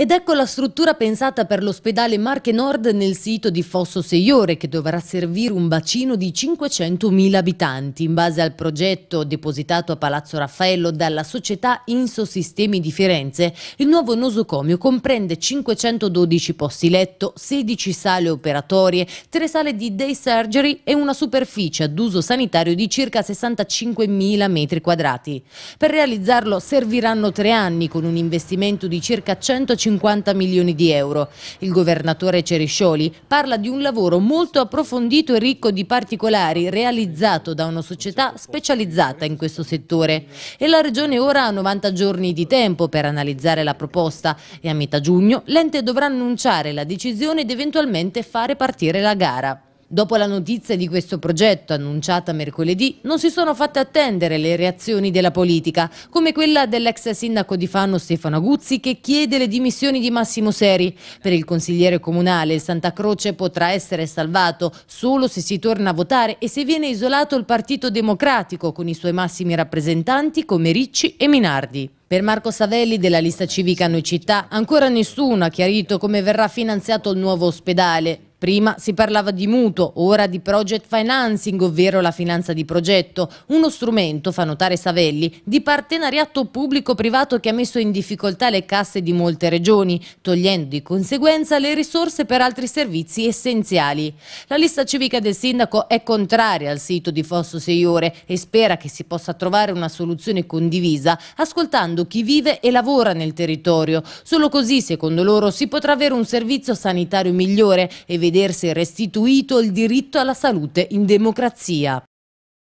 Ed ecco la struttura pensata per l'ospedale Marche Nord nel sito di Fosso Seiore che dovrà servire un bacino di 500.000 abitanti in base al progetto depositato a Palazzo Raffaello dalla società Insosistemi di Firenze. Il nuovo nosocomio comprende 512 posti letto, 16 sale operatorie, 3 sale di day surgery e una superficie ad uso sanitario di circa 65.000 metri quadrati. Per realizzarlo serviranno tre anni con un investimento di circa 150 50 milioni di euro. Il governatore Ceriscioli parla di un lavoro molto approfondito e ricco di particolari realizzato da una società specializzata in questo settore. E la Regione ora ha 90 giorni di tempo per analizzare la proposta e a metà giugno l'ente dovrà annunciare la decisione ed eventualmente fare partire la gara. Dopo la notizia di questo progetto annunciata mercoledì, non si sono fatte attendere le reazioni della politica, come quella dell'ex sindaco di Fanno Stefano Aguzzi che chiede le dimissioni di Massimo Seri. Per il consigliere comunale Santa Croce potrà essere salvato solo se si torna a votare e se viene isolato il Partito Democratico con i suoi massimi rappresentanti come Ricci e Minardi. Per Marco Savelli della lista civica Noi Città ancora nessuno ha chiarito come verrà finanziato il nuovo ospedale. Prima si parlava di mutuo, ora di project financing, ovvero la finanza di progetto, uno strumento, fa notare Savelli, di partenariato pubblico-privato che ha messo in difficoltà le casse di molte regioni, togliendo di conseguenza le risorse per altri servizi essenziali. La lista civica del sindaco è contraria al sito di Fosso 6 ore e spera che si possa trovare una soluzione condivisa ascoltando chi vive e lavora nel territorio. Solo così, secondo loro, si potrà avere un servizio sanitario migliore e vedere vedersi restituito il diritto alla salute in democrazia.